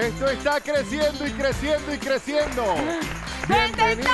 Esto está creciendo y creciendo y creciendo. ¡Bienvenido!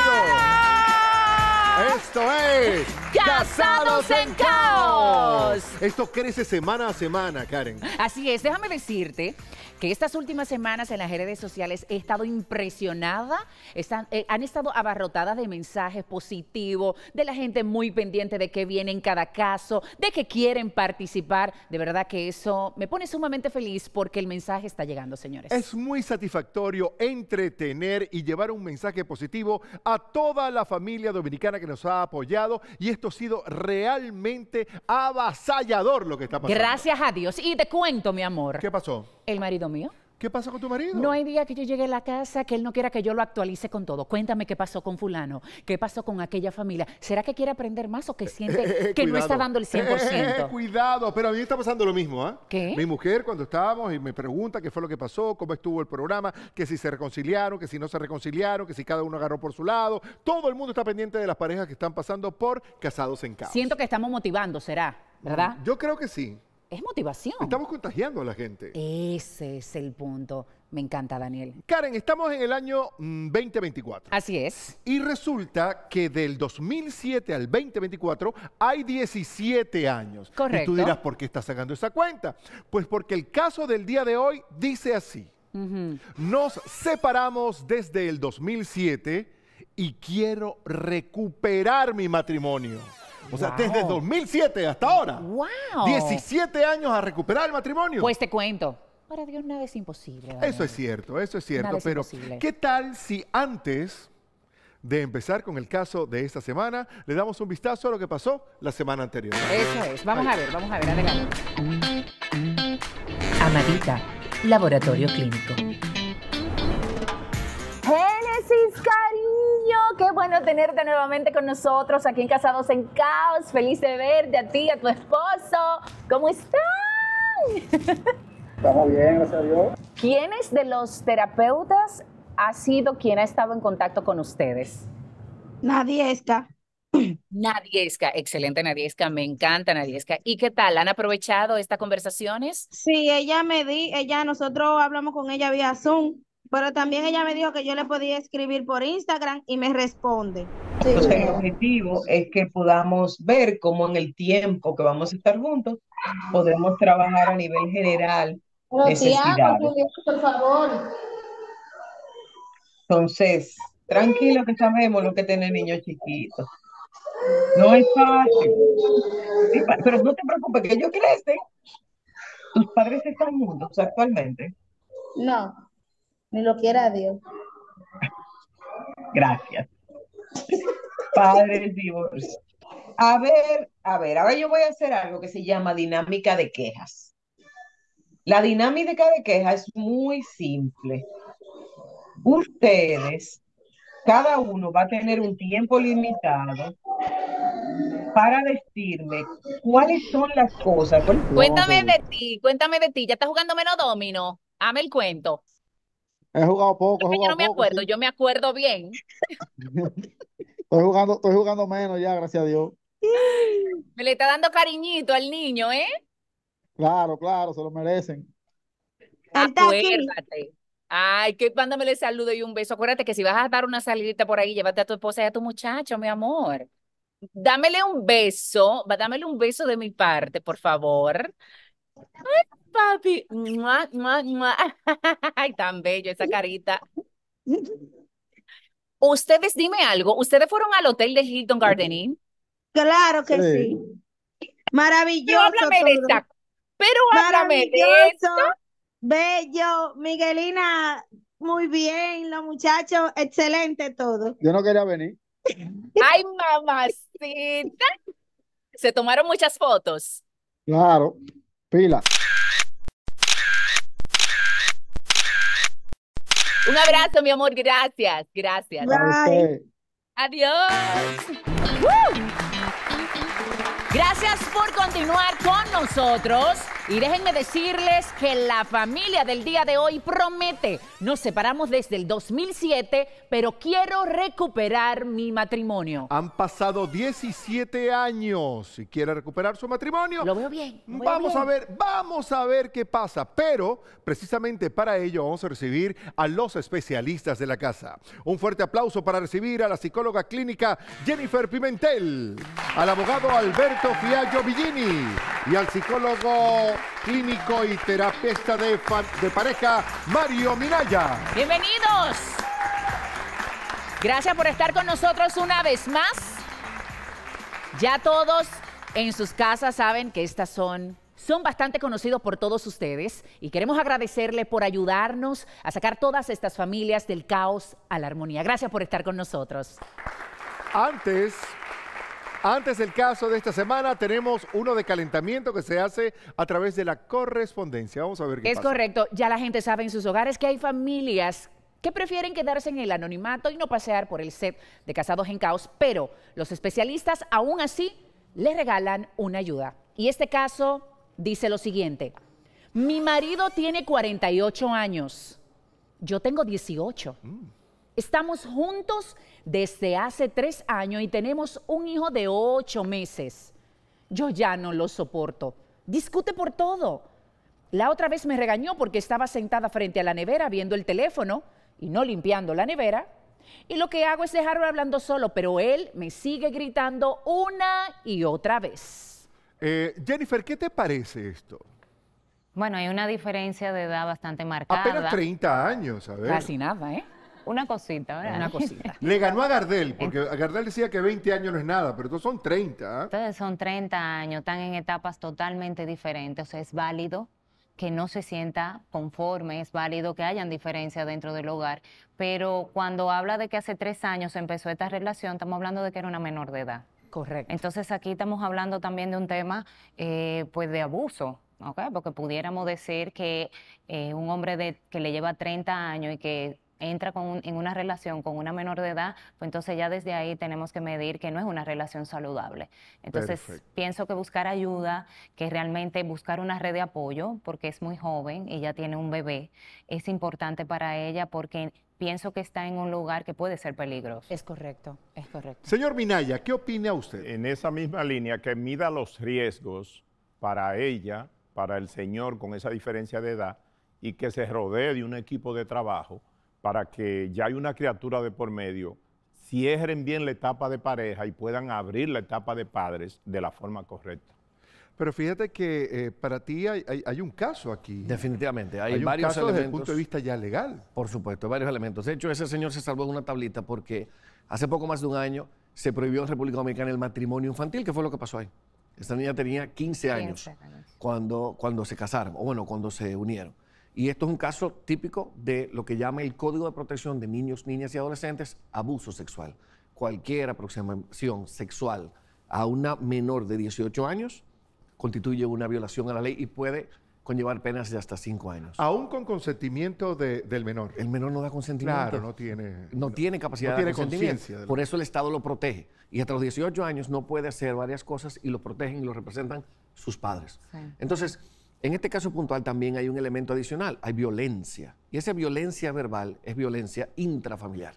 Esto es Casados en Caos. Esto crece semana a semana, Karen. Así es, déjame decirte que estas últimas semanas en las redes sociales he estado impresionada, eh, han estado abarrotadas de mensajes positivos, de la gente muy pendiente de qué viene en cada caso, de que quieren participar. De verdad que eso me pone sumamente feliz porque el mensaje está llegando, señores. Es muy satisfactorio entretener y llevar un mensaje positivo a toda la familia dominicana que nos ha apoyado y es esto ha sido realmente avasallador lo que está pasando. Gracias a Dios. Y te cuento, mi amor. ¿Qué pasó? El marido mío. ¿Qué pasa con tu marido? No hay día que yo llegue a la casa que él no quiera que yo lo actualice con todo. Cuéntame qué pasó con fulano, qué pasó con aquella familia. ¿Será que quiere aprender más o que eh, siente eh, eh, que no está dando el 100%? cuidado, pero a mí está pasando lo mismo, ¿ah? ¿Qué? Mi mujer cuando estábamos y me pregunta qué fue lo que pasó, cómo estuvo el programa, que si se reconciliaron, que si no se reconciliaron, que si cada uno agarró por su lado. Todo el mundo está pendiente de las parejas que están pasando por casados en casa. Siento que estamos motivando, ¿será? Mm, ¿Verdad? Yo creo que sí. Es motivación. Estamos contagiando a la gente. Ese es el punto. Me encanta, Daniel. Karen, estamos en el año 2024. Mm, así es. Y resulta que del 2007 al 2024 hay 17 años. Correcto. Y tú dirás, ¿por qué estás sacando esa cuenta? Pues porque el caso del día de hoy dice así. Nos separamos desde el 2007 y quiero recuperar mi matrimonio. O sea, desde 2007 hasta ahora. ¡Wow! 17 años a recuperar el matrimonio. Pues te cuento. Para Dios nada es imposible. Eso es cierto, eso es cierto. pero, ¿qué tal si antes de empezar con el caso de esta semana, le damos un vistazo a lo que pasó la semana anterior? Eso es. Vamos a ver, vamos a ver. Adelante. Amadita, Laboratorio Clínico. Génesis qué bueno tenerte nuevamente con nosotros aquí en Casados en Caos. Feliz de verte a ti, a tu esposo. ¿Cómo están? Estamos bien, gracias a Dios. ¿Quiénes de los terapeutas ha sido quien ha estado en contacto con ustedes? Nadie está. Nadiesca, excelente Nadiesca, me encanta Nadiesca. ¿Y qué tal? ¿Han aprovechado estas conversaciones? Sí, ella me di, ella, nosotros hablamos con ella vía Zoom pero también ella me dijo que yo le podía escribir por Instagram y me responde. Entonces, el objetivo es que podamos ver cómo en el tiempo que vamos a estar juntos podemos trabajar a nivel general. por favor. Entonces, tranquilo que sabemos lo que tiene niño chiquito. No es fácil. pero no te preocupes, que ellos crecen. ¿Tus padres están juntos actualmente? No. Ni lo quiera Dios. Gracias. Padre Dios A ver, a ver, ahora yo voy a hacer algo que se llama dinámica de quejas. La dinámica de quejas es muy simple. Ustedes, cada uno va a tener un tiempo limitado para decirme cuáles son las cosas. Cuéntame de ti, cuéntame de ti. ¿Ya estás jugando menos domino? ame el cuento. He jugado poco. yo no me acuerdo, yo me acuerdo bien. estoy, jugando, estoy jugando menos ya, gracias a Dios. Me le está dando cariñito al niño, ¿eh? Claro, claro, se lo merecen. Ah, acuérdate. Ay, que le saludo y un beso. Acuérdate que si vas a dar una salidita por ahí, llévate a tu esposa y a tu muchacho, mi amor. Dámele un beso, dámele un beso de mi parte, por favor. Ay, tan bello esa carita. Ustedes, dime algo, ¿ustedes fueron al hotel de Hilton Garden Inn? Claro que sí. Maravilloso. Pero háblame de Pero háblame de esto. Bello, Miguelina, muy bien, los muchachos, excelente todo. Yo no quería venir. Ay, mamacita. Se tomaron muchas fotos. Claro, pila. abrazo, mi amor. Gracias, gracias. Adiós. Gracias por continuar con nosotros. Y déjenme decirles que la familia del día de hoy promete. Nos separamos desde el 2007, pero quiero recuperar mi matrimonio. Han pasado 17 años y quiere recuperar su matrimonio. Lo veo bien. vamos a ver, vamos a ver qué pasa. Pero precisamente para ello vamos a recibir a los especialistas de la casa. Un fuerte aplauso para recibir a la psicóloga clínica Jennifer Pimentel, al abogado Alberto Fiallo Villini y al psicólogo clínico y terapeuta de, de pareja, Mario Minaya. Bienvenidos. Gracias por estar con nosotros una vez más. Ya todos en sus casas saben que estas son son bastante conocidos por todos ustedes y queremos agradecerle por ayudarnos a sacar todas estas familias del caos a la armonía. Gracias por estar con nosotros. Antes antes del caso de esta semana, tenemos uno de calentamiento que se hace a través de la correspondencia. Vamos a ver qué es pasa. Es correcto. Ya la gente sabe en sus hogares que hay familias que prefieren quedarse en el anonimato y no pasear por el set de Casados en Caos, pero los especialistas aún así le regalan una ayuda. Y este caso dice lo siguiente. Mi marido tiene 48 años. Yo tengo 18. Estamos juntos desde hace tres años y tenemos un hijo de ocho meses. Yo ya no lo soporto. Discute por todo. La otra vez me regañó porque estaba sentada frente a la nevera viendo el teléfono y no limpiando la nevera. Y lo que hago es dejarlo hablando solo, pero él me sigue gritando una y otra vez. Eh, Jennifer, ¿qué te parece esto? Bueno, hay una diferencia de edad bastante marcada. Apenas 30 años, a ver. Casi nada, ¿eh? una cosita, ¿verdad? Una cosita. Le ganó a Gardel, porque Gardel decía que 20 años no es nada, pero estos son 30. ¿ah? Entonces son 30 años, están en etapas totalmente diferentes, o sea, es válido que no se sienta conforme, es válido que hayan diferencias dentro del hogar, pero cuando habla de que hace tres años empezó esta relación, estamos hablando de que era una menor de edad. Correcto. Entonces aquí estamos hablando también de un tema eh, pues de abuso, porque pudiéramos decir que eh, un hombre que le lleva 30 años y que entra en una relación con una menor de edad, pues entonces ya desde ahí tenemos que medir que no es una relación saludable. Entonces pienso que buscar ayuda, que realmente buscar una red de apoyo, porque es muy joven, y ya tiene un bebé, es importante para ella porque pienso que está en un lugar que puede ser peligroso. Es correcto, es correcto. Señor Minaya, ¿qué opina usted? En esa misma línea, que mida los riesgos para ella, para el señor con esa diferencia de edad, y que se rodee de un equipo de trabajo para que ya hay una criatura de por medio, cierren bien la etapa de pareja y puedan abrir la etapa de padres de la forma correcta. Pero fíjate que eh, para ti hay, un caso aquí. Definitivamente, hay, varios elementos. desde el punto de vista ya legal. Por supuesto, varios elementos. De hecho, ese señor se salvó en una tablita porque hace poco más de un año se prohibió en República Dominicana el matrimonio infantil, que fue lo que pasó ahí. Esta niña tenía 15 años, Cuando, cuando se casaron, o bueno, cuando se unieron. Y esto es un caso típico de lo que llama el Código de Protección de Niños, Niñas y Adolescentes, abuso sexual. Cualquier aproximación sexual a una menor de 18 años constituye una violación a la ley y puede conllevar penas de hasta 5 años. Aún con consentimiento del menor. El menor no da consentimiento. Claro, no tiene... No, tiene capacidad de tiene consentimiento. Por eso el Estado lo protege. Y hasta los 18 años no puede hacer varias cosas y lo protegen y lo representan sus padres. Entonces en este caso puntual también hay un elemento adicional, hay violencia. Y esa violencia verbal es violencia intrafamiliar,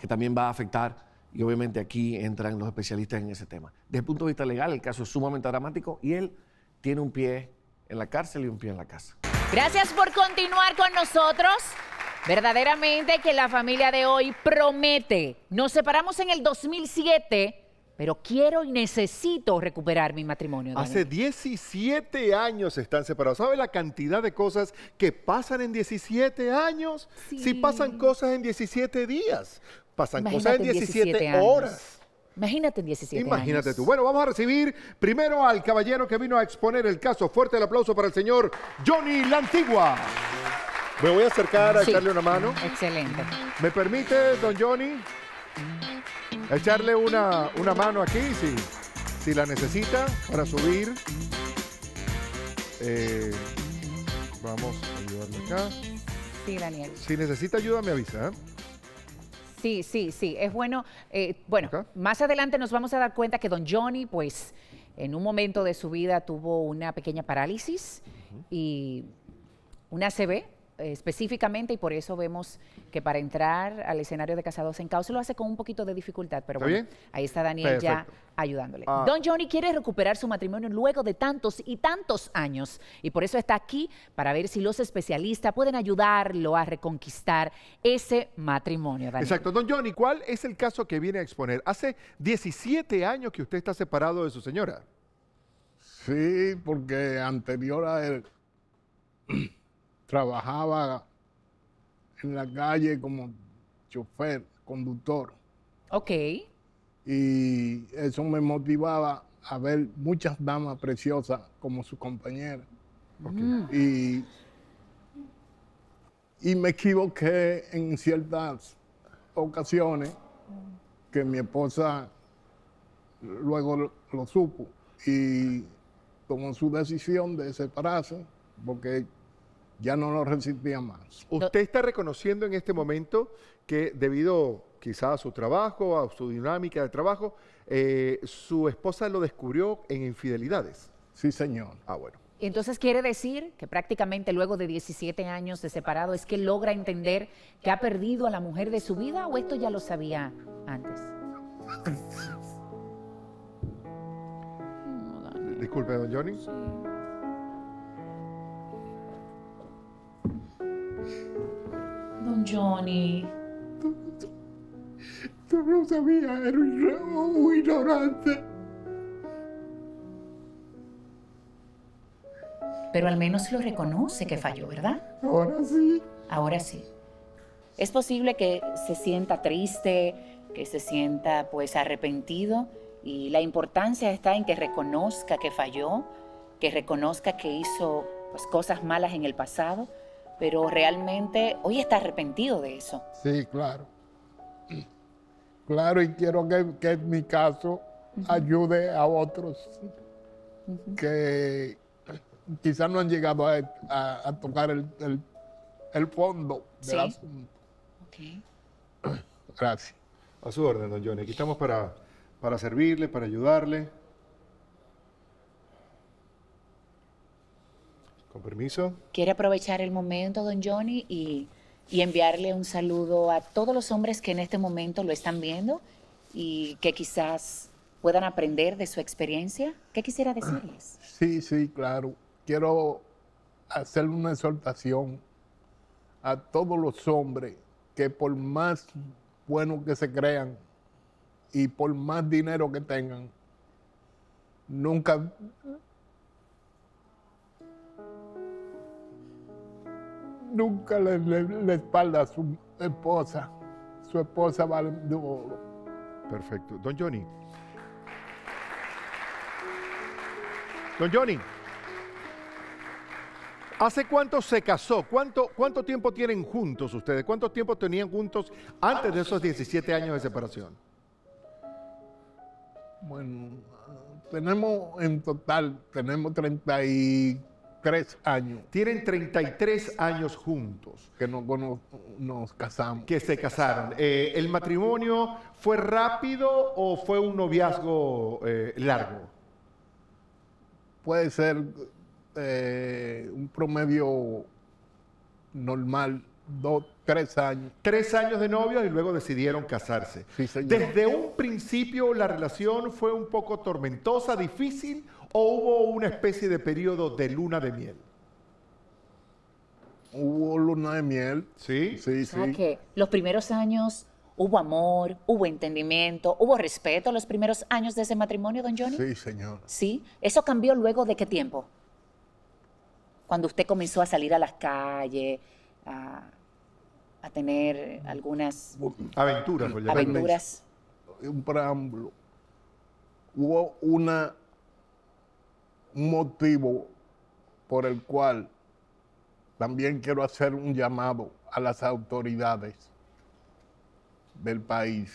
que también va a afectar, y obviamente aquí entran los especialistas en ese tema. Desde el punto de vista legal, el caso es sumamente dramático y él tiene un pie en la cárcel y un pie en la casa. Gracias por continuar con nosotros. Verdaderamente que la familia de hoy promete. Nos separamos en el 2007 pero quiero y necesito recuperar mi matrimonio. Hace 17 años están separados. ¿Sabe la cantidad de cosas que pasan en 17 años? Si pasan cosas en 17 días, pasan cosas en 17, horas. Imagínate en 17 Imagínate tú. Bueno, vamos a recibir primero al caballero que vino a exponer el caso. Fuerte el aplauso para el señor Johnny Lantigua. Me voy a acercar a echarle una mano. Excelente. ¿Me permite, don Johnny? Mm echarle una, mano aquí si, si la necesita para subir. Eh, vamos a ayudarle acá. Sí, Daniel. Si necesita ayuda, me avisa. ¿eh? Sí, sí, sí. Es bueno. Eh, bueno, más adelante nos vamos a dar cuenta que don Johnny, pues, en un momento de su vida tuvo una pequeña parálisis y una cv específicamente y por eso vemos que para entrar al escenario de Casados en Caos lo hace con un poquito de dificultad, pero bueno, ahí está Daniel ya ayudándole. Ah. Don Johnny quiere recuperar su matrimonio luego de tantos y tantos años y por eso está aquí para ver si los especialistas pueden ayudarlo a reconquistar ese matrimonio. Exacto. Don Johnny, ¿cuál es el caso que viene a exponer? Hace 17 años que usted está separado de su señora. Sí, porque anterior a él... trabajaba en la calle como chofer, conductor. Ok. Y eso me motivaba a ver muchas damas preciosas como su compañera. Y, me equivoqué en ciertas ocasiones que mi esposa luego lo supo y tomó su decisión de separarse porque ya no lo resistía más. Usted está reconociendo en este momento que debido quizás a su trabajo, a su dinámica de trabajo, eh, su esposa lo descubrió en infidelidades. Sí, señor. Ah, bueno. Entonces quiere decir que prácticamente luego de 17 años de separado es que logra entender que ha perdido a la mujer de su vida o esto ya lo sabía antes. Disculpe, don Johnny. Sí. Don Johnny. No, no lo sabía, era un, ignorante. Pero al menos lo reconoce que falló, ¿verdad? Ahora sí. Ahora sí. Es posible que se sienta triste, que se sienta pues arrepentido y la importancia está en que reconozca que falló, que reconozca que hizo pues, cosas malas en el pasado, pero realmente hoy está arrepentido de eso. Sí, claro. Claro, y quiero que, en mi caso ayude a otros que quizás no han llegado a, tocar el, fondo del asunto. Okay. Gracias. A su orden, don Johnny. Aquí estamos para, para servirle, para ayudarle. Con permiso. Quiere aprovechar el momento, don Johnny, y, y enviarle un saludo a todos los hombres que en este momento lo están viendo y que quizás puedan aprender de su experiencia. ¿Qué quisiera decirles? Sí, sí, claro. Quiero hacer una exhortación a todos los hombres que por más buenos que se crean y por más dinero que tengan, nunca nunca le, espalda a su esposa. Su esposa vale de Perfecto. Don Johnny. Don Johnny. ¿Hace cuánto se casó? ¿Cuánto, ¿Cuánto tiempo tienen juntos ustedes? ¿Cuánto tiempo tenían juntos antes de esos 17 años de separación? Bueno, tenemos en total, tenemos 34 años. Tienen 33 años juntos. Que nos casamos. Que se casaron. Eh, ¿El matrimonio fue rápido o fue un noviazgo eh, largo? Puede ser eh, un promedio normal dos, tres años. Tres años de novios y luego decidieron casarse. Desde un principio la relación fue un poco tormentosa, difícil, o hubo una especie de periodo de luna de miel. Hubo luna de miel. Sí. Sí, los primeros años hubo amor, hubo entendimiento, hubo respeto los primeros años de ese matrimonio, don Johnny. Sí, señor. Sí. ¿Eso cambió luego de qué tiempo? Cuando usted comenzó a salir a las calles, a, tener algunas pues, aventuras. Un preámbulo. Hubo una, un motivo por el cual también quiero hacer un llamado a las autoridades del país,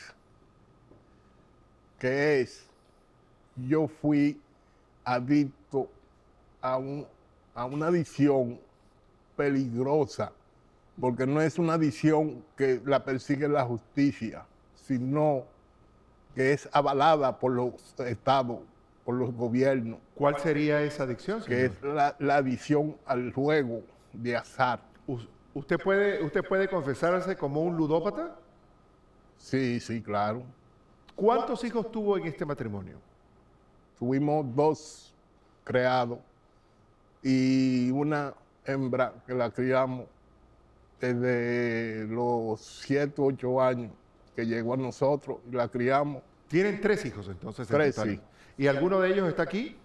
que es, yo fui adicto a, a una adicción peligrosa porque no es una adicción que la persigue la justicia, sino que es avalada por los estados, por los gobiernos. ¿Cuál sería esa adicción? Que es la, adicción al juego de azar. ¿Usted puede, ¿Usted puede confesarse como un ludópata? Sí, sí, claro. ¿Cuántos hijos tuvo en este matrimonio? Tuvimos dos creados y una hembra que la criamos desde los 7, 8 años que llegó a nosotros la criamos. ¿Tienen tres hijos entonces? Tres, ¿Y alguno de ellos está aquí?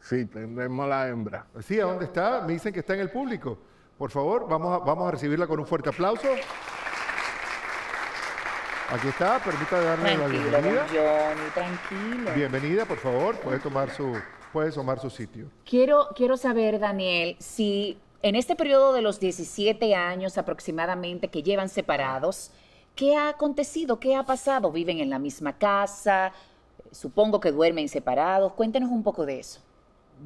Sí, a la hembra. Sí, ¿a dónde está? Me dicen que está en el público. Por favor, vamos a, vamos a recibirla con un fuerte aplauso. Aquí está, permítame darle la bienvenida. Johnny, tranquilo. Bienvenida, por favor, puede tomar su, tomar su sitio. Quiero, quiero saber, Daniel, si en este periodo de los 17 años aproximadamente que llevan separados, ¿qué ha acontecido? ¿Qué ha pasado? ¿Viven en la misma casa? Supongo que duermen separados. Cuéntenos un poco de eso.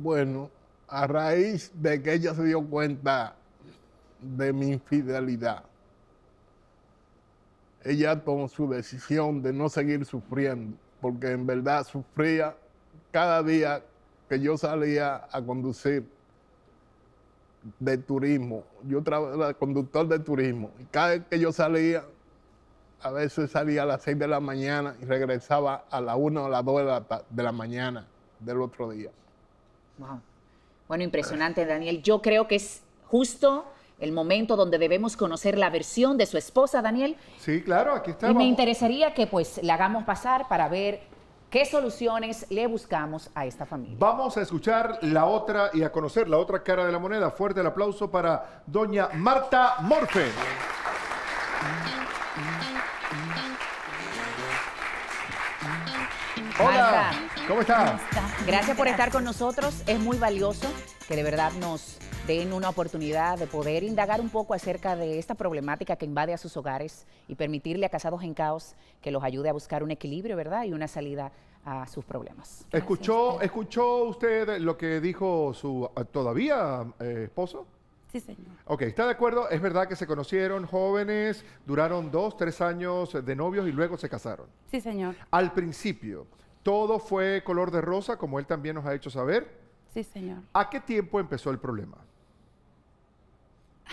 Bueno, a raíz de que ella se dio cuenta de mi infidelidad, ella tomó su decisión de no seguir sufriendo, porque en verdad sufría cada día que yo salía a conducir de turismo. Yo era conductor de turismo. Y cada vez que yo salía, a veces salía a las 6 de la mañana y regresaba a la 1 o las 2 de la, mañana del otro día. Bueno, impresionante, Daniel. Yo creo que es justo el momento donde debemos conocer la versión de su esposa, Daniel. Sí, claro, aquí estamos. Y me interesaría que pues la hagamos pasar para ver ¿Qué soluciones le buscamos a esta familia? Vamos a escuchar la otra y a conocer la otra cara de la moneda. Fuerte el aplauso para doña Marta Morfe. Hola, ¿cómo está? Gracias por estar con nosotros. Es muy valioso que de verdad nos den una oportunidad de poder indagar un poco acerca de esta problemática que invade a sus hogares y permitirle a Casados en Caos que los ayude a buscar un equilibrio, ¿verdad? Y una salida a sus problemas. ¿Escuchó, usted. usted lo que dijo su ah, todavía eh, esposo? Sí, señor. Ok, ¿está de acuerdo? Es verdad que se conocieron jóvenes, duraron dos, tres años de novios y luego se casaron. Sí, señor. Al principio, todo fue color de rosa, como él también nos ha hecho saber. Sí, señor. ¿A qué tiempo empezó el problema?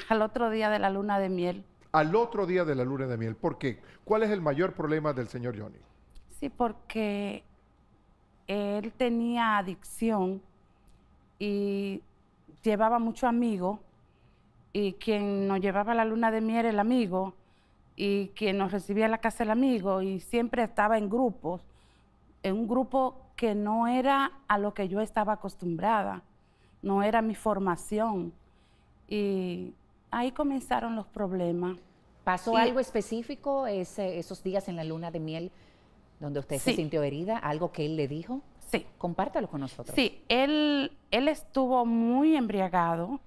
Al otro día de la luna de miel. Al otro día de la luna de miel. ¿Por qué? ¿Cuál es el mayor problema del señor Johnny? Sí, porque él tenía adicción y llevaba mucho amigo y quien nos llevaba la luna de miel el amigo y quien nos recibía en la casa el amigo y siempre estaba en grupos, en un grupo que no era a lo que yo estaba acostumbrada, no era mi formación y ahí comenzaron los problemas. ¿Pasó algo específico esos días en la luna de miel donde usted se sintió herida? ¿Algo que él le dijo? Sí. Compártalo con nosotros. Sí, él, él estuvo muy embriagado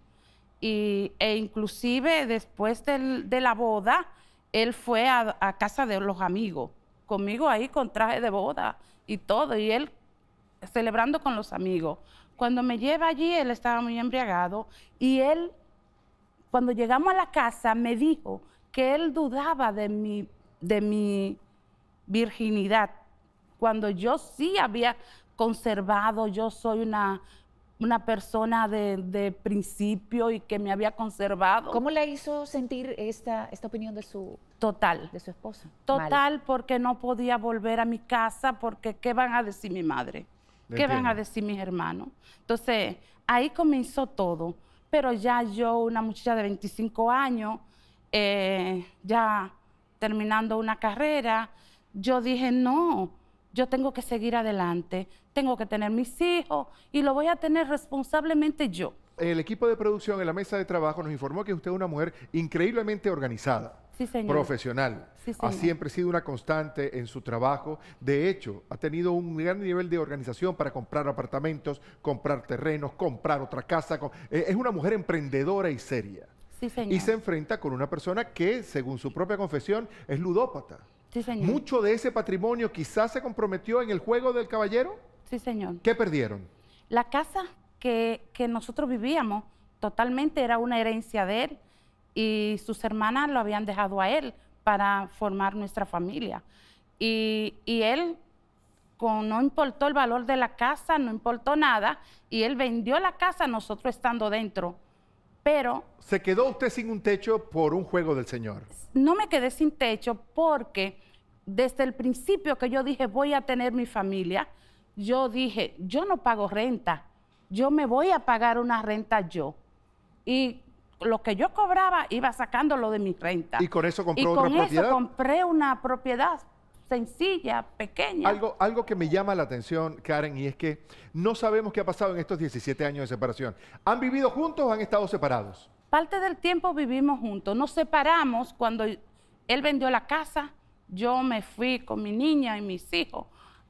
e inclusive después de la boda, él fue a, a, casa de los amigos, conmigo ahí con traje de boda y todo, y él celebrando con los amigos. Cuando me lleva allí, él estaba muy embriagado y él cuando llegamos a la casa, me dijo que él dudaba de mi, de mi virginidad, cuando yo sí había conservado, yo soy una, persona de, principio y que me había conservado. ¿Cómo le hizo sentir esta, esta opinión de su, Total. De su esposa. Total, porque no podía volver a mi casa, porque ¿qué van a decir mi madre? ¿Qué van a decir mis hermanos? Entonces, ahí comenzó todo pero ya yo, una muchacha de 25 años, eh, ya terminando una carrera, yo dije, no, yo tengo que seguir adelante, tengo que tener mis hijos y lo voy a tener responsablemente yo. El equipo de producción en la mesa de trabajo nos informó que usted es una mujer increíblemente organizada profesional. Ha siempre sido una constante en su trabajo. De hecho, ha tenido un gran nivel de organización para comprar apartamentos, comprar terrenos, comprar otra casa. E-, es una mujer emprendedora y seria. Y se enfrenta con una persona que, según su propia confesión, es ludópata. Mucho de ese patrimonio quizás se comprometió en el juego del caballero. Sí, señor. ¿Qué perdieron? La casa que, que nosotros vivíamos totalmente era una herencia de él y sus hermanas lo habían dejado a él para formar nuestra familia. Y, él con, no importó el valor de la casa, no importó nada, y él vendió la casa nosotros estando dentro. Pero... ¿Se quedó usted sin un techo por un juego del Señor? No me quedé sin techo porque desde el principio que yo dije voy a tener mi familia, yo dije, yo no pago renta, yo me voy a pagar una renta yo. Y lo que yo cobraba iba sacándolo de mi renta. ¿Y con eso compró y con eso compré una propiedad sencilla, pequeña. Algo, algo que me llama la atención, Karen, y es que no sabemos qué ha pasado en estos 17 años de separación. ¿Han vivido juntos o han estado separados? Parte del tiempo vivimos juntos. Nos separamos cuando él vendió la casa, yo me fui con mi niña y mis hijos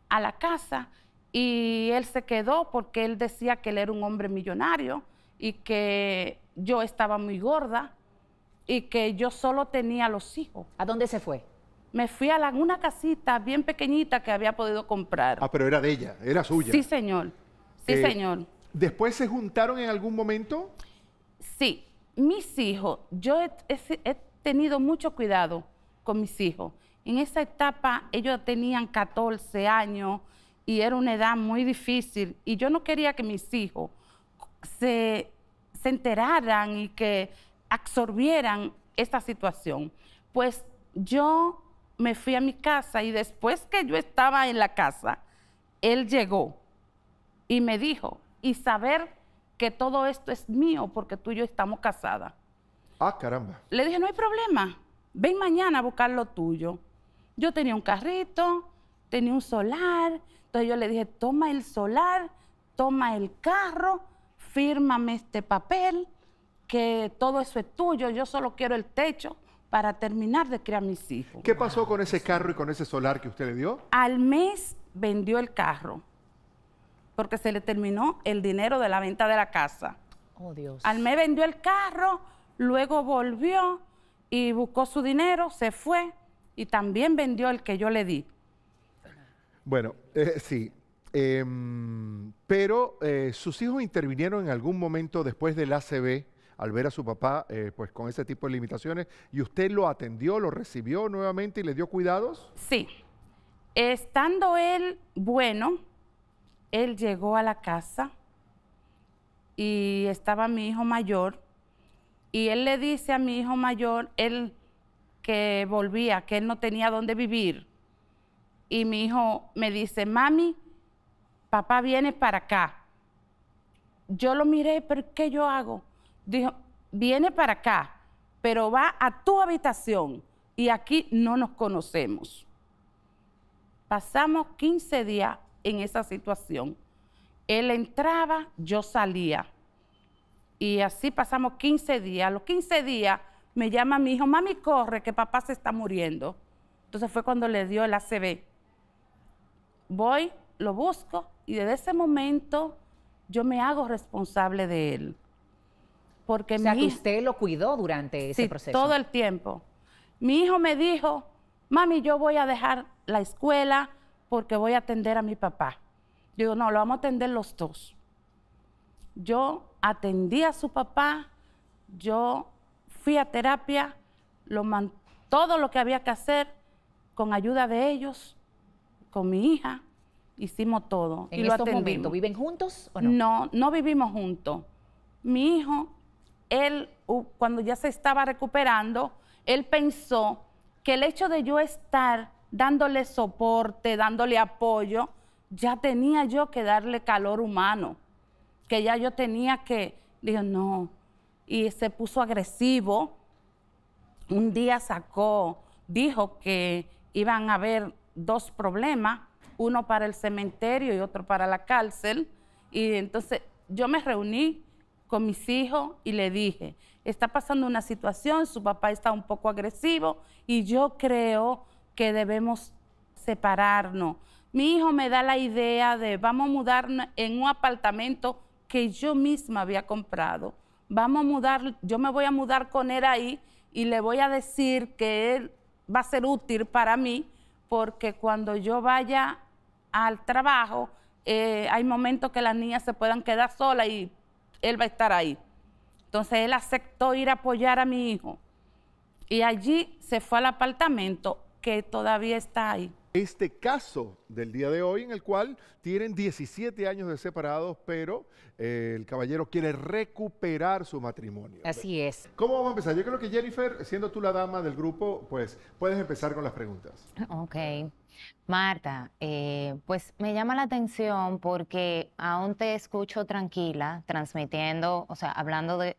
a la casa y él se quedó porque él decía que él era un hombre millonario y que yo estaba muy gorda y que yo solo tenía los hijos. ¿A dónde se fue? Me fui a una casita bien pequeñita que había podido comprar. Ah, pero era de ella, era suya. Sí, señor. Sí, eh, señor. ¿Después se juntaron en algún momento? Sí, mis hijos, yo he tenido mucho cuidado con mis hijos. En esa etapa ellos tenían 14 años y era una edad muy difícil y yo no quería que mis hijos se, enteraran y que absorbieran esta situación. Pues yo me fui a mi casa y después que yo estaba en la casa, él llegó y me dijo, y saber que todo esto es mío porque tú y yo estamos casadas. Ah, caramba. Le dije, no hay problema, ven mañana a buscar lo tuyo. Yo tenía un carrito, tenía un solar, entonces yo le dije, toma el solar, toma el carro fírmame este papel, que todo eso es tuyo, yo solo quiero el techo para terminar de criar mis hijos. ¿Qué pasó con ese carro y con ese solar que usted le dio? Al mes vendió el carro, porque se le terminó el dinero de la venta de la casa. Oh, Dios. Al mes vendió el carro, luego volvió y buscó su dinero, se fue y también vendió el que yo le di. Bueno, eh, sí, Em, pero eh, sus hijos intervinieron en algún momento después del ACB al ver a su papá eh, pues con ese tipo de limitaciones y usted lo atendió, lo recibió nuevamente y le dio cuidados. Sí, estando él bueno, él llegó a la casa y estaba mi hijo mayor y él le dice a mi hijo mayor, él que volvía, que él no tenía dónde vivir y mi hijo me dice, mami, papá viene para acá. Yo lo miré, pero ¿qué yo hago? Dijo, viene para acá, pero va a tu habitación y aquí no nos conocemos. Pasamos 15 días en esa situación. Él entraba, yo salía. Y así pasamos 15 días. A los 15 días me llama mi hijo, mami, corre, que papá se está muriendo. Entonces fue cuando le dio el ACB. Voy, lo busco y desde ese momento yo me hago responsable de él. Porque o sea, que usted lo cuidó durante ese proceso. Todo el tiempo. Mi hijo me dijo, mami, yo voy a dejar la escuela porque voy a atender a mi papá. Yo digo, no, lo vamos a atender los dos. Yo atendí a su papá, yo fui a terapia, lo todo lo que había que hacer con ayuda de ellos, con mi hija, hicimos todo. ¿En y estos momentos viven juntos o no? No, no vivimos juntos. Mi hijo, él, cuando ya se estaba recuperando, él pensó que el hecho de yo estar dándole soporte, dándole apoyo, ya tenía yo que darle calor humano, que ya yo tenía que, Dijo, no, y se puso agresivo. Un día sacó, dijo que iban a haber dos problemas, uno para el cementerio y otro para la cárcel. Y entonces yo me reuní con mis hijos y le dije, está pasando una situación, su papá está un poco agresivo y yo creo que debemos separarnos. Mi hijo me da la idea de vamos a mudarnos en un apartamento que yo misma había comprado. Vamos a mudar, yo me voy a mudar con él ahí y le voy a decir que él va a ser útil para mí porque cuando yo vaya al trabajo, eh, hay momentos que las niñas se puedan quedar solas y él va a estar ahí. Entonces él aceptó ir a apoyar a mi hijo. Y allí se fue al apartamento que todavía está ahí. Este caso del día de hoy en el cual tienen 17 años de separados, pero eh, el caballero quiere recuperar su matrimonio. Así es. ¿Cómo vamos a empezar? Yo creo que Jennifer, siendo tú la dama del grupo, pues puedes empezar con las preguntas. Ok. Marta, eh, pues me llama la atención porque aún te escucho tranquila, transmitiendo, o sea, hablando de,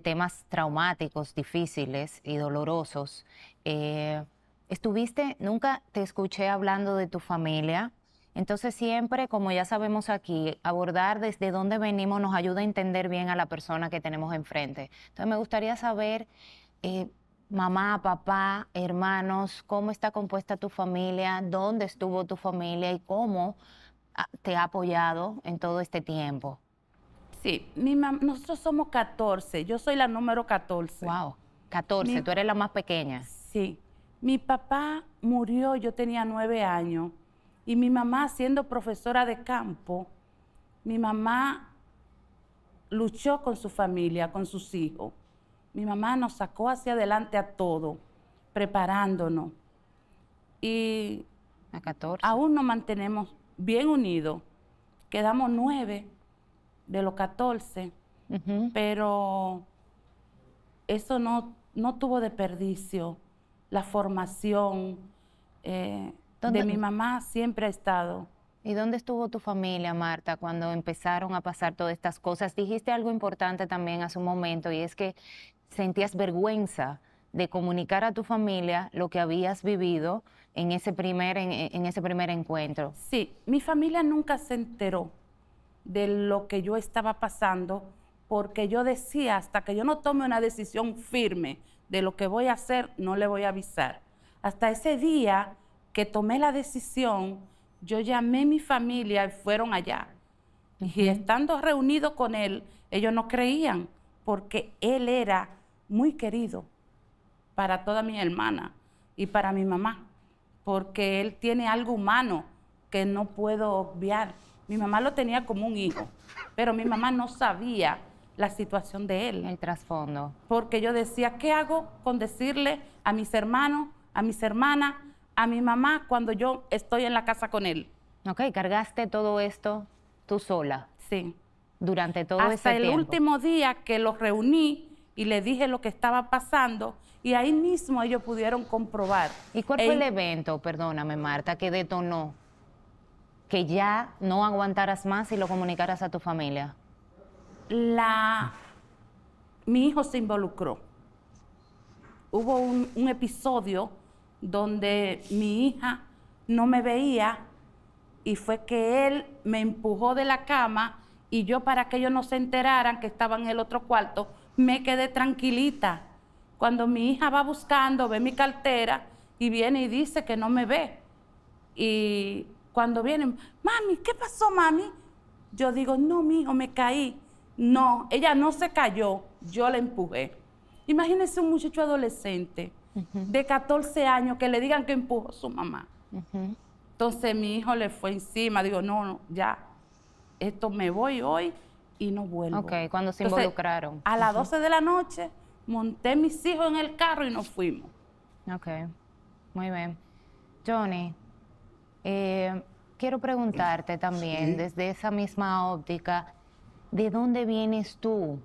temas traumáticos, difíciles y dolorosos. Eh, estuviste, nunca te escuché hablando de tu familia, entonces siempre, como ya sabemos aquí, abordar desde dónde venimos nos ayuda a entender bien a la persona que tenemos enfrente. Entonces me gustaría saber... Eh, mamá, papá, hermanos, cómo está compuesta tu familia, dónde estuvo tu familia y cómo ah, te ha apoyado en todo este tiempo. Sí, mi nosotros somos 14, yo soy la número 14. Wow, 14, tú eres la más pequeña. Sí, mi papá murió, yo tenía nueve años, y mi mamá siendo profesora de campo, mi mamá luchó con su familia, con sus hijos mi mamá nos sacó hacia adelante a todo, preparándonos. Y a 14. aún nos mantenemos bien unidos. Quedamos nueve de los 14, pero eso no, no tuvo desperdicio. La formación eh, de mi mamá siempre ha estado. ¿Y dónde estuvo tu familia, Marta, cuando empezaron a pasar todas estas cosas? Dijiste algo importante también hace un momento y es que sentías vergüenza de comunicar a tu familia lo que habías vivido en ese primer, en, ese primer encuentro. Sí, mi familia nunca se enteró de lo que yo estaba pasando porque yo decía, hasta que yo no tome una decisión firme de lo que voy a hacer, no le voy a avisar. Hasta ese día que tomé la decisión, yo llamé a mi familia y fueron allá. Y estando reunido con él, ellos no creían, porque él era muy querido para toda mi hermana y para mi mamá, porque él tiene algo humano que no puedo obviar. Mi mamá lo tenía como un hijo, pero mi mamá no sabía la situación de él. El trasfondo. Porque yo decía, ¿qué hago con decirle a mis hermanos, a mis hermanas, a mi mamá cuando yo estoy en la casa con él? Ok, cargaste todo esto tú sola. Sí. Durante todo ese tiempo. Hasta el último día que los reuní, y le dije lo que estaba pasando y ahí mismo ellos pudieron comprobar. ¿Y cuál fue el evento, perdóname Marta, que detonó que ya no aguantaras más y lo comunicaras a tu familia? La... Mi hijo se involucró. Hubo un, un episodio donde mi hija no me veía y fue que él me empujó de la cama y yo para que ellos no se enteraran que estaba en el otro cuarto, me quedé tranquilita. Cuando mi hija va buscando, ve mi cartera y viene y dice que no me ve. Y cuando viene, mami, ¿qué pasó, mami? Yo digo, no, mi hijo, me caí. No, ella no se cayó, yo la empujé. Imagínense un muchacho adolescente de 14 años que le digan que empujó a su mamá. Entonces mi hijo le fue encima, digo, no, no, ya, esto me voy hoy y no vuelvo. Ok, cuando se involucraron. A las 12 de la noche monté mis hijos en el carro y nos fuimos. Ok, muy bien. Johnny, eh, quiero preguntarte también, desde esa misma óptica, ¿de dónde vienes tú?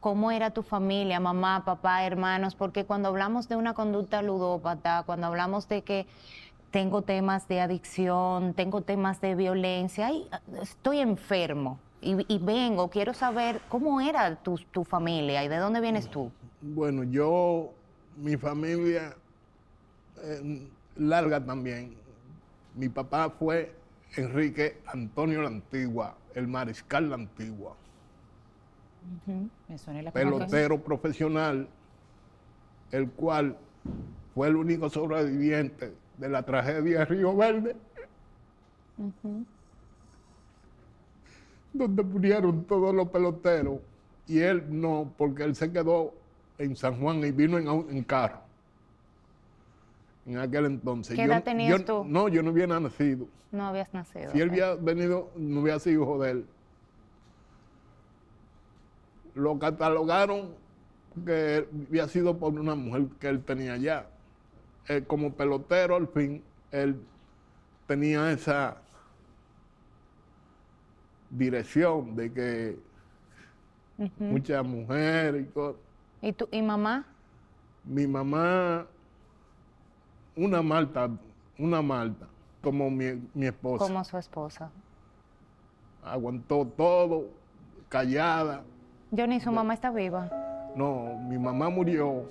¿Cómo era tu familia, mamá, papá, hermanos? Porque cuando hablamos de una conducta ludópata, cuando hablamos de que tengo temas de adicción, tengo temas de violencia, ay, estoy enfermo, y, vengo, quiero saber cómo era tu, familia y de dónde vienes tú. Bueno, yo, mi familia eh, larga también. Mi papá fue Enrique Antonio la Antigua, el mariscal la Antigua. pelotero profesional, el cual fue el único sobreviviente de la tragedia de Río Verde donde murieron todos los peloteros. Y él no, porque él se quedó en San Juan y vino en, carro. En aquel entonces. ¿Qué edad tenías tú? No, yo no hubiera nacido. No habías nacido. Si él había venido, no hubiera sido hijo de él. Lo catalogaron que había sido por una mujer que él tenía allá. Eh, como pelotero, al fin, él tenía esa dirección de que muchas mujeres y cosas. ¿Y, tu, ¿Y mamá? Mi mamá, una malta una malta como mi, mi esposa. Como su esposa. Aguantó todo, callada. ¿YO NI ¿su mamá está viva? No, mi mamá murió.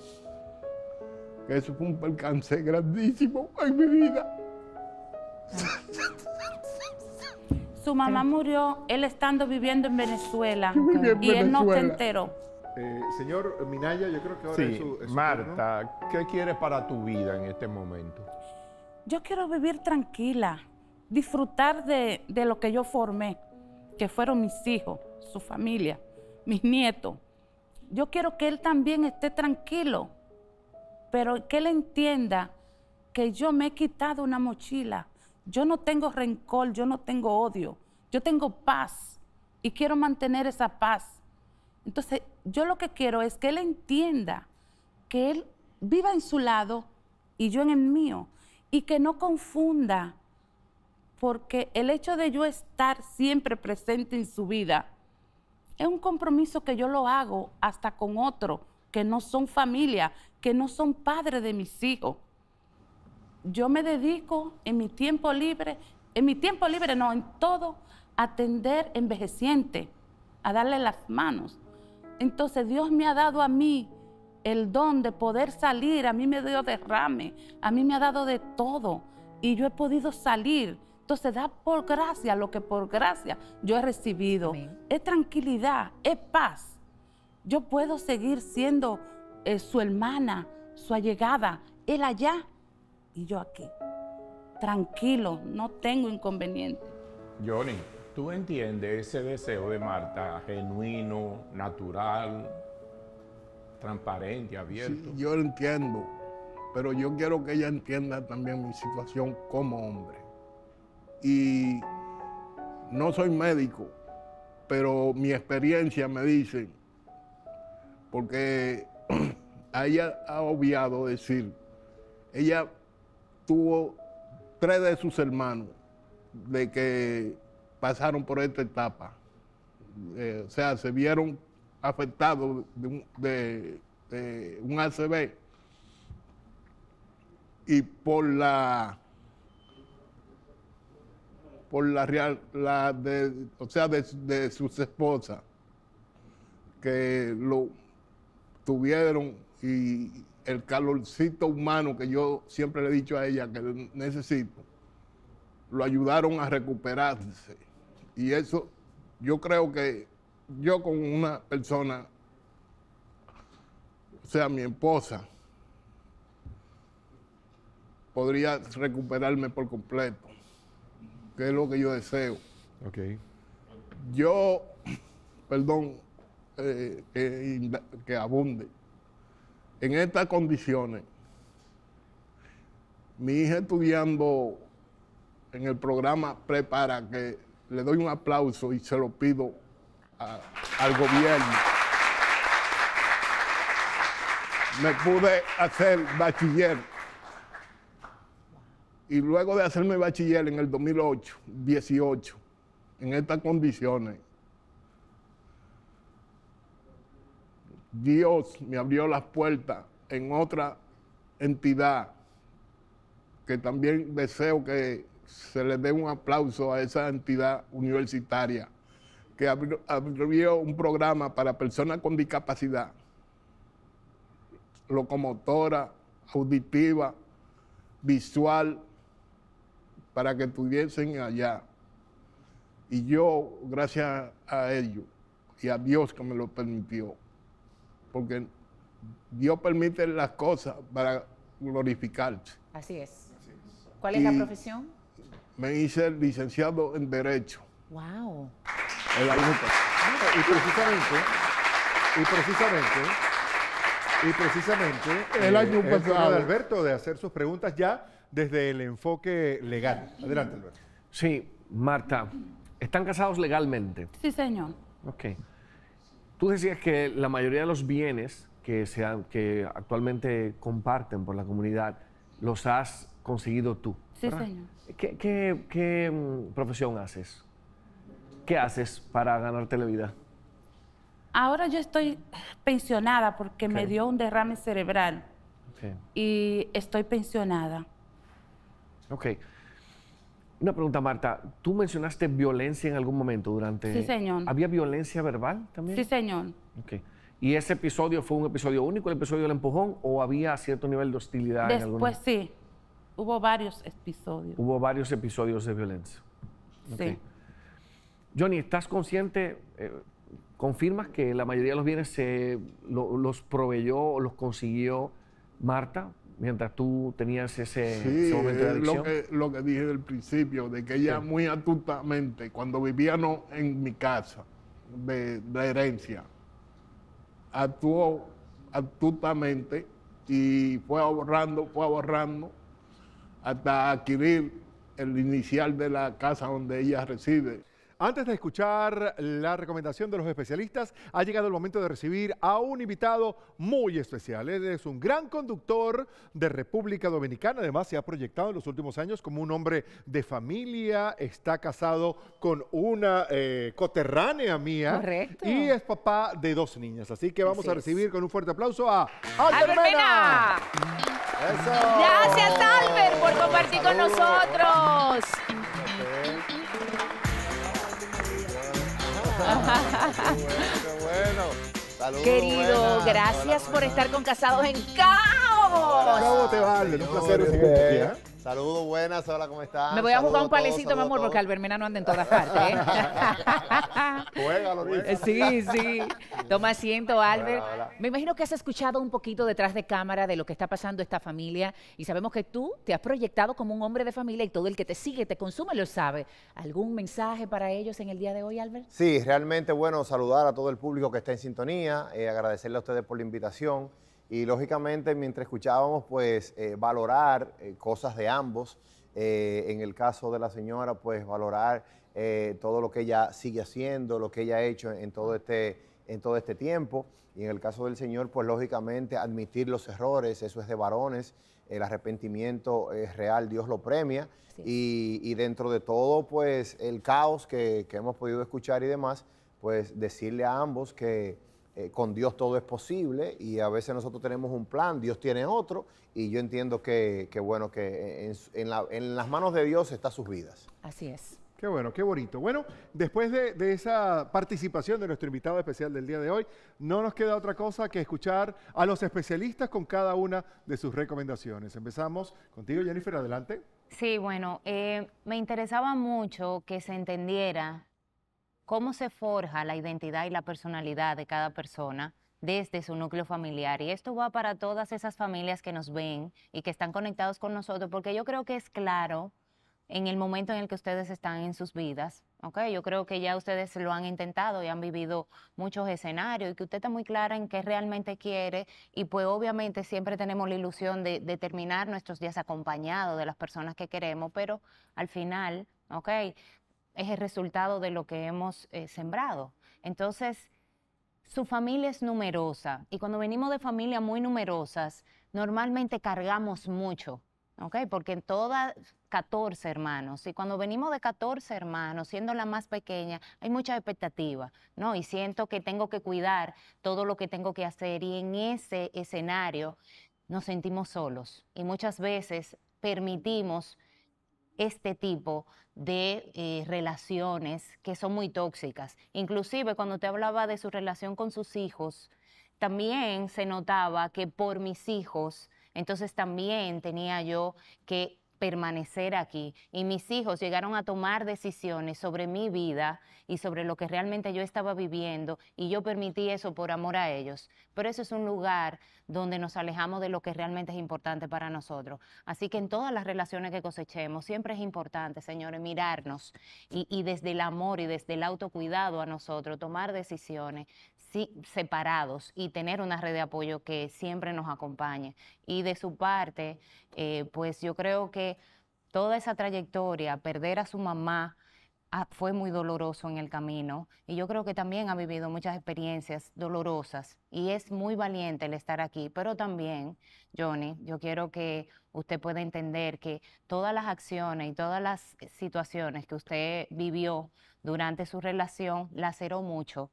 Eso fue un percance grandísimo en mi vida. Ah. Su mamá murió él estando viviendo en Venezuela y él no se enteró. Eh, señor Minaya, yo creo que ahora es su, Marta, ¿qué quieres para tu vida en este momento? Yo quiero vivir tranquila, disfrutar de, de lo que yo formé, que fueron mis hijos, su familia, mis nietos. Yo quiero que él también esté tranquilo, pero que él entienda que yo me he quitado una mochila yo no tengo rencor, yo no tengo odio, yo tengo paz y quiero mantener esa paz. Entonces, yo lo que quiero es que él entienda que él viva en su lado y yo en el mío y que no confunda, porque el hecho de yo estar siempre presente en su vida es un compromiso que yo lo hago hasta con otro que no son familia, que no son padres de mis hijos yo me dedico en mi tiempo libre, en mi tiempo libre no, en todo, a atender envejeciente, a darle las manos. Entonces Dios me ha dado a mí el don de poder salir, a mí me dio derrame, a mí me ha dado de todo y yo he podido salir. Entonces da por gracia lo que por gracia yo he recibido. Es tranquilidad, es paz. Yo puedo seguir siendo eh, su hermana, su allegada, él allá y yo aquí. Tranquilo, no tengo inconveniente. Johnny, ¿tú entiendes ese deseo de Marta genuino, natural, transparente, abierto? Sí, yo lo entiendo, pero yo quiero que ella entienda también mi situación como hombre. Y no soy médico, pero mi experiencia me dice, porque ella ha obviado decir, ella tuvo tres de sus hermanos de que pasaron por esta etapa. Eh, o sea, se vieron afectados de un, de, y por la por la real, la de, o sea, de, de, sus esposas que lo tuvieron y el calorcito humano que yo siempre le he dicho a ella que necesito, lo ayudaron a recuperarse. Y eso, yo creo que yo con una persona, o sea, mi esposa, podría recuperarme por completo, que es lo que yo deseo. Ok. Yo, perdón, eh, que abunde en estas condiciones, mi hija estudiando en el programa Prepara, que le doy un aplauso y se lo pido al gobierno. Me pude hacer bachiller. Y luego de hacerme bachiller en el 2008, 18, en estas condiciones, Dios me abrió las puertas en otra entidad que también deseo que se le dé un aplauso a esa entidad universitaria que abrió, abrió un programa para personas con discapacidad locomotora, auditiva, visual, para que estuviesen allá. Y yo, gracias a ellos y a Dios que me lo permitió, porque Dios permite las cosas para glorificarte. Así es. ¿Cuál es la profesión? Me hice licenciado en Derecho. ¡Wow! En la Y precisamente, y precisamente, y precisamente, el eh, año pasado. Alberto de hacer sus preguntas ya desde el enfoque legal. Adelante, Alberto. Sí, Marta, ¿están casados legalmente? Sí, señor. Ok. Tú decías que la mayoría de los bienes que, que actualmente comparten por la comunidad los has conseguido tú. Sí, señor. ¿Qué, mm, profesión haces? ¿Qué haces para ganarte la vida? Ahora yo estoy pensionada porque me dio un derrame cerebral. Y estoy pensionada. Ok. Una pregunta, Marta. Tú mencionaste violencia en algún momento durante... Sí, señor. ¿Había violencia verbal también? Sí, señor. ¿Y ese episodio fue un episodio único, el episodio del empujón, o había cierto nivel de hostilidad? Después en algún... sí. Hubo varios episodios. Hubo varios episodios de violencia. Sí. Johnny, ¿estás consciente? Eh, ¿Confirmas que la mayoría de los bienes se, los proveyó o los consiguió Marta mientras tú tenías ese, momento de adicción? Lo que, lo que dije del principio, de que ella muy atutamente, cuando vivía en mi casa de herencia, actuó atutamente y fue ahorrando, fue ahorrando hasta adquirir el inicial de la casa donde ella reside. Antes de escuchar la recomendación de los especialistas, ha llegado el momento de recibir a un invitado muy especial. es un gran conductor de República Dominicana. Además, se ha proyectado en los últimos años como un hombre de familia. Está casado con una eh, coterránea mía. Correcto. Y es papá de dos niñas. Así que vamos a recibir con un fuerte aplauso a ¡Hola, Eso. Gracias, Albert, por compartir con nosotros. bueno. Saludos, Querido, gracias por estar con Casados en Caos. Cabo te vale? Un placer. Saludos, buenas, hola, ¿cómo están? Me voy a jugar un palecito, mi amor, porque Albermena no anda en todas partes. ¿eh? Juega, lo Sí, sí. Toma asiento, Albert. Me imagino que has escuchado un poquito detrás de cámara de lo que está pasando esta familia y sabemos que tú te has proyectado como un hombre de familia y todo el que te sigue, te consume, lo sabe. ¿Algún mensaje para ellos en el día de hoy, Albert? Sí, realmente, bueno, saludar a todo el público que está en sintonía, eh, agradecerle a ustedes por la invitación. Y lógicamente, mientras escuchábamos, pues eh, valorar eh, cosas de ambos. Eh, en el caso de la señora, pues valorar todo lo que ella sigue haciendo, lo que ella ha hecho en todo este, en todo este tiempo. Y en el caso del Señor, pues lógicamente admitir los errores, eso es de varones, el arrepentimiento es real, Dios lo premia. Y, dentro de todo, pues el caos que, que hemos podido escuchar y demás, pues decirle a ambos que eh, con Dios todo es posible y a veces nosotros tenemos un plan, Dios tiene otro y yo entiendo que, bueno, que en, las manos de Dios están sus vidas. Así es. Qué bueno, qué bonito. Bueno, después de, esa participación de nuestro invitado especial del día de hoy, no nos queda otra cosa que escuchar a los especialistas con cada una de sus recomendaciones. Empezamos contigo, Jennifer, adelante. Sí, bueno, eh, me interesaba mucho que se entendiera cómo se forja la identidad y la personalidad de cada persona desde su núcleo familiar. Y esto va para todas esas familias que nos ven y que están conectados con nosotros, porque yo creo que es claro en el momento en el que ustedes están en sus vidas. ¿ok? Yo creo que ya ustedes lo han intentado y han vivido muchos escenarios y que usted está muy clara en qué realmente quiere y pues obviamente siempre tenemos la ilusión de, terminar nuestros días acompañados de las personas que queremos, pero al final, ¿ok? es el resultado de lo que hemos eh, sembrado. Entonces, su familia es numerosa y cuando venimos de familias muy numerosas, normalmente cargamos mucho, ¿ok? Porque en todas 14 hermanos y cuando venimos de 14 hermanos, siendo la más pequeña, hay mucha expectativa, ¿no? Y siento que tengo que cuidar todo lo que tengo que hacer y en ese escenario nos sentimos solos y muchas veces permitimos este tipo de eh, relaciones que son muy tóxicas. Inclusive cuando te hablaba de su relación con sus hijos, también se notaba que por mis hijos, entonces también tenía yo que permanecer aquí. Y mis hijos llegaron a tomar decisiones sobre mi vida y sobre lo que realmente yo estaba viviendo y yo permití eso por amor a ellos. Pero eso es un lugar donde nos alejamos de lo que realmente es importante para nosotros. Así que en todas las relaciones que cosechemos, siempre es importante, señores, mirarnos y, desde el amor y desde el autocuidado a nosotros, tomar decisiones separados y tener una red de apoyo que siempre nos acompañe. Y de su parte, eh, pues yo creo que toda esa trayectoria, perder a su mamá, Ah, fue muy doloroso en el camino y yo creo que también ha vivido muchas experiencias dolorosas y es muy valiente el estar aquí, pero también, Johnny, yo quiero que usted pueda entender que todas las acciones y todas las eh, situaciones que usted vivió durante su relación laceró mucho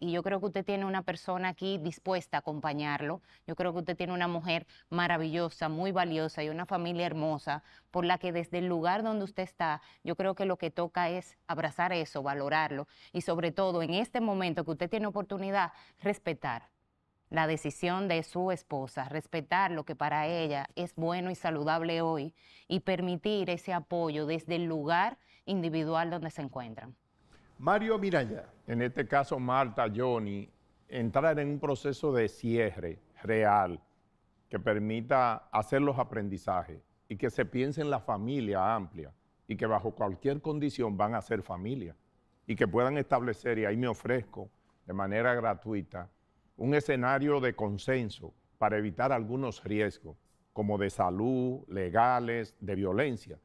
y yo creo que usted tiene una persona aquí dispuesta a acompañarlo. Yo creo que usted tiene una mujer maravillosa, muy valiosa y una familia hermosa por la que desde el lugar donde usted está, yo creo que lo que toca es abrazar eso, valorarlo y sobre todo en este momento que usted tiene oportunidad, respetar la decisión de su esposa, respetar lo que para ella es bueno y saludable hoy y permitir ese apoyo desde el lugar individual donde se encuentran. Mario Miraya. En este caso, Marta, Johnny, entrar en un proceso de cierre real que permita hacer los aprendizajes y que se piense en la familia amplia y que bajo cualquier condición van a ser familia y que puedan establecer, y ahí me ofrezco de manera gratuita, un escenario de consenso para evitar algunos riesgos, como de salud, legales, de violencia.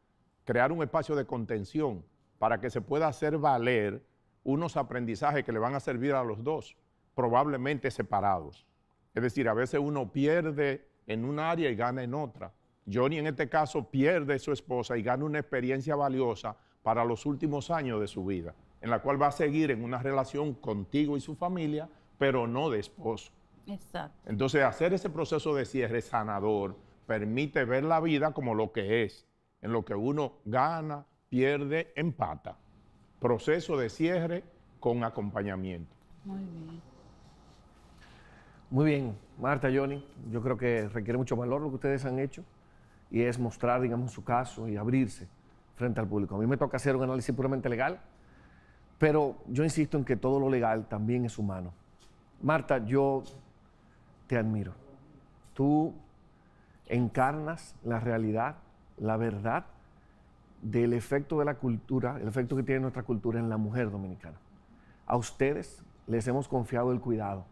Crear un espacio de contención para que se pueda hacer valer unos aprendizajes que le van a servir a los dos, probablemente separados. Es decir, a veces uno pierde en un área y gana en otra. Johnny en este caso pierde a su esposa y gana una experiencia valiosa para los últimos años de su vida, en la cual va a seguir en una relación contigo y su familia, pero no de esposo. Exacto. Entonces, hacer ese proceso de cierre sanador permite ver la vida como lo que es, en lo que uno gana, pierde, empata proceso de cierre con acompañamiento. Muy bien. Muy bien, Marta, Johnny, yo creo que requiere mucho valor lo que ustedes han hecho y es mostrar, digamos, su caso y abrirse frente al público. A mí me toca hacer un análisis puramente legal, pero yo insisto en que todo lo legal también es humano. Marta, yo te admiro. Tú encarnas la realidad, la verdad del efecto de la cultura, el efecto que tiene nuestra cultura en la mujer dominicana. A ustedes les hemos confiado el cuidado,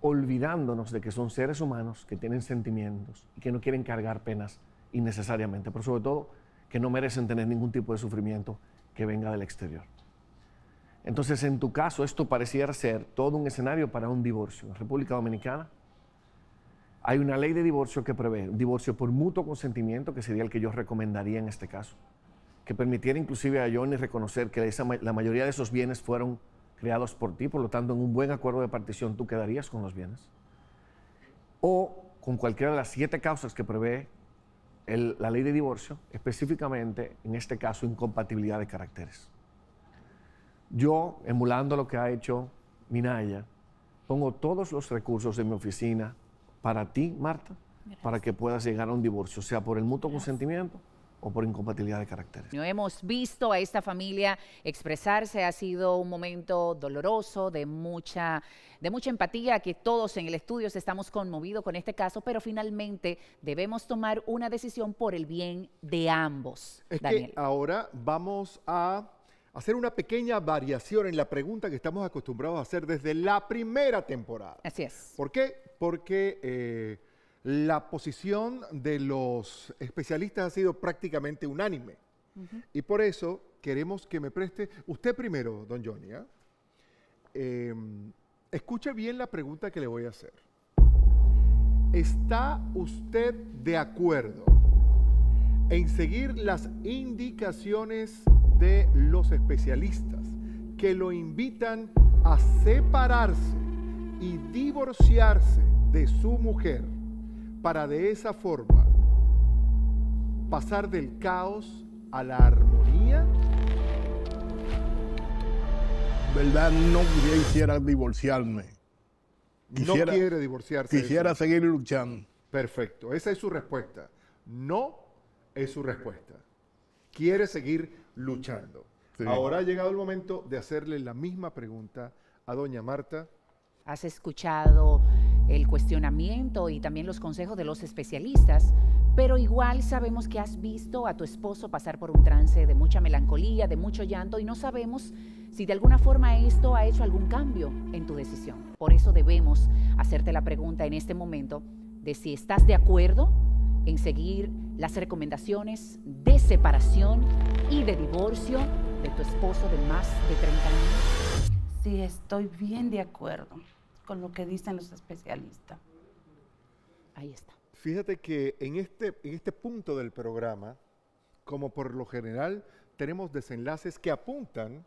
olvidándonos de que son seres humanos que tienen sentimientos y que no quieren cargar penas innecesariamente, pero sobre todo que no merecen tener ningún tipo de sufrimiento que venga del exterior. Entonces, en tu caso, esto parecía ser todo un escenario para un divorcio. En República Dominicana hay una ley de divorcio que prevé un divorcio por mutuo consentimiento, que sería el que yo recomendaría en este caso que permitiera inclusive a Johnny reconocer que la mayoría de esos bienes fueron creados por ti, por lo tanto en un buen acuerdo de partición tú quedarías con los bienes. O con cualquiera de las siete causas que prevé la ley de divorcio, específicamente en este caso incompatibilidad de caracteres. Yo, emulando lo que ha hecho Minaya, pongo todos los recursos de mi oficina para ti, Marta, para que puedas llegar a un divorcio, sea por el mutuo consentimiento o por incompatibilidad de caracteres. No hemos visto a esta familia expresarse, ha sido un momento doloroso, de mucha, de mucha empatía, que todos en el estudio estamos conmovidos con este caso, pero finalmente debemos tomar una decisión por el bien de ambos. Daniel. ahora vamos a hacer una pequeña variación en la pregunta que estamos acostumbrados a hacer desde la primera temporada. Así es. ¿Por qué? Porque... Eh, la posición de los especialistas ha sido prácticamente unánime. Y por eso queremos que me preste, usted primero, don Johnny, ¿ah? em, escuche bien la pregunta que le voy a hacer. ¿Está usted de acuerdo en seguir las indicaciones de los especialistas que lo invitan a separarse y divorciarse de su mujer para de esa forma pasar del caos a la armonía? ¿Verdad? No quisiera divorciarme. no quiere divorciarse. Quisiera seguir luchando. Perfecto, esa es su respuesta. No es su respuesta. Quiere seguir luchando. Ahora ha llegado el momento de hacerle la misma pregunta a doña Marta. ¿Has escuchado el cuestionamiento y también los consejos de los especialistas, pero igual sabemos que has visto a tu esposo pasar por un trance de mucha melancolía, de mucho llanto y no sabemos si de alguna forma esto ha hecho algún cambio en tu decisión. Por eso debemos hacerte la pregunta en este momento de si estás de acuerdo en seguir las recomendaciones de separación y de divorcio de tu esposo de más de 30 años. Sí, estoy bien de acuerdo con lo que dicen los especialistas. Ahí está. Fíjate que en este, en este punto del programa, como por lo general tenemos desenlaces que apuntan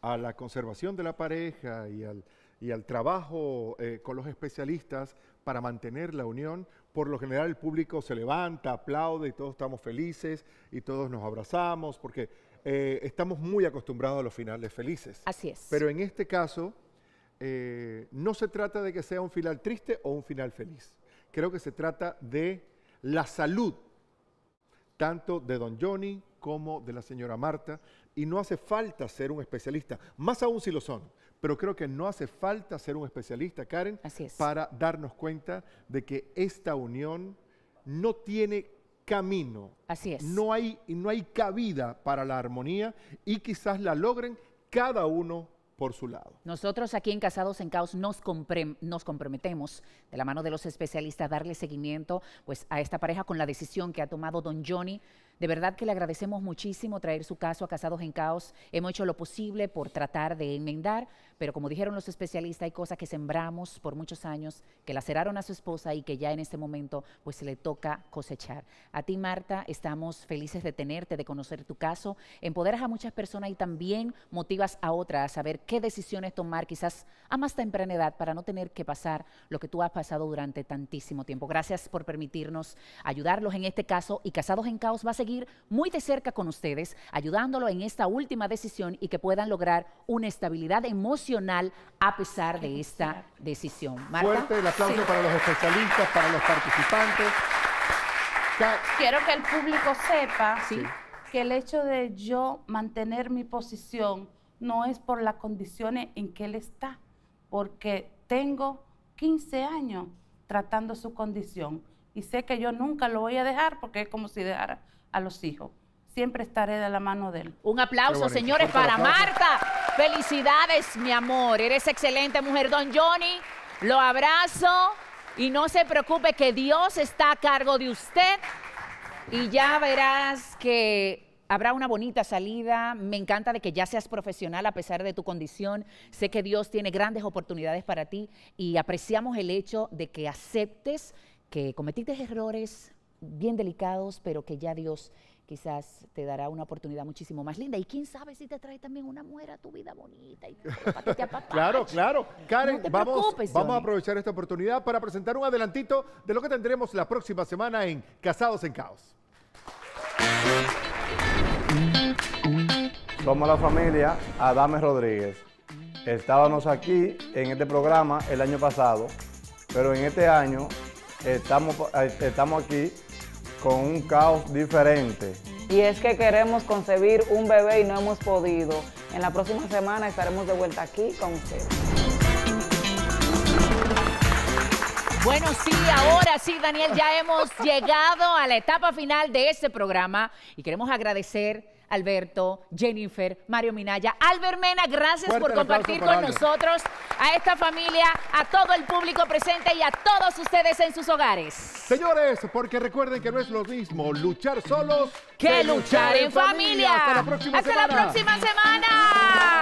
a la conservación de la pareja y al, y al trabajo eh, con los especialistas para mantener la unión, por lo general el público se levanta, aplaude y todos estamos felices y todos nos abrazamos porque eh, estamos muy acostumbrados a los finales felices. Así es. Pero en este caso eh, no se trata de que sea un final triste o un final feliz. Creo que se trata de la salud, tanto de don Johnny como de la señora Marta, y no hace falta ser un especialista, más aún si lo son, pero creo que no hace falta ser un especialista, Karen, para darnos cuenta de que esta unión no tiene camino. No hay, no hay cabida para la armonía y quizás la logren cada uno por su lado. Nosotros aquí en Casados en Caos nos, nos comprometemos de la mano de los especialistas a darle seguimiento pues, a esta pareja con la decisión que ha tomado don Johnny de verdad que le agradecemos muchísimo traer su caso a Casados en Caos. Hemos hecho lo posible por tratar de enmendar, pero como dijeron los especialistas, hay cosas que sembramos por muchos años, que laceraron a su esposa y que ya en este momento pues le toca cosechar. A ti, Marta, estamos felices de tenerte, de conocer tu caso. Empoderas a muchas personas y también motivas a otras a saber qué decisiones tomar quizás a más temprana edad para no tener que pasar lo que tú has pasado durante tantísimo tiempo. Gracias por permitirnos ayudarlos en este caso y Casados en Caos va a seguir muy de cerca con ustedes, ayudándolo en esta última decisión y que puedan lograr una estabilidad emocional a pesar de esta decisión. Fuerte el aplauso para los especialistas, para los participantes. Quiero que el público sepa sí. que el hecho de yo mantener mi posición no es por las condiciones en que él está, porque tengo 15 años tratando su condición y sé que yo nunca lo voy a dejar porque es como si dejara a los hijos. Siempre estaré de la mano de él. Un aplauso, señores, para Marta. Felicidades, mi amor. Eres excelente mujer, don Johnny. Lo abrazo y no se preocupe que Dios está a cargo de usted. Y ya verás que habrá una bonita salida. Me encanta de que ya seas profesional a pesar de tu condición. Sé que Dios tiene grandes oportunidades para ti y apreciamos el hecho de que aceptes que cometiste errores, bien delicados, pero que ya Dios quizás te dará una oportunidad muchísimo más linda. Y quién sabe si te trae también una muera a tu vida bonita. claro, claro. Karen, vamos, vamos a aprovechar esta oportunidad para presentar un adelantito de lo que tendremos la próxima semana en Casados en Caos. Somos la familia Adame Rodríguez. Estábamos aquí en este programa el año pasado, pero en este año estamos, eh, estamos aquí con un caos diferente. Y es que queremos concebir un bebé y no hemos podido. En la próxima semana estaremos de vuelta aquí con ustedes. Bueno, sí, ahora sí, Daniel, ya hemos llegado a la etapa final de este programa y queremos agradecer Alberto, Jennifer, Mario Minaya, Albert Mena, gracias por compartir con nosotros, a esta familia, a todo el público presente y a todos ustedes en sus hogares. Señores, porque recuerden que no es lo mismo luchar solos que, luchar, en familia. Hasta La próxima semana.